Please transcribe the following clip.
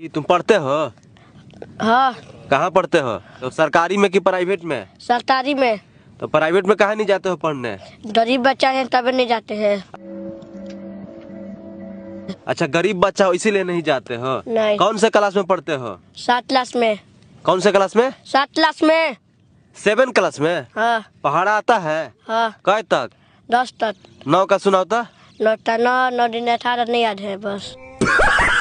कि तुम पढ़ते हो हाँ कहाँ पढ़ते हो तो सरकारी में कि प्राइवेट में सरकारी में तो प्राइवेट में कहा नहीं जाते हो पढ़ने गरीब बच्चा है तब नहीं जाते हैं अच्छा गरीब बच्चा हो इसीलिए नहीं जाते हो नहीं। कौन से क्लास में पढ़ते हो सात क्लास में कौन से क्लास में सात क्लास में सेवन क्लास में हाँ पहाड़ा आता है हाँ तक दस तक नौ का सुनाओ तो नौ नौ नौ दिन अठारह नहीं याद है बस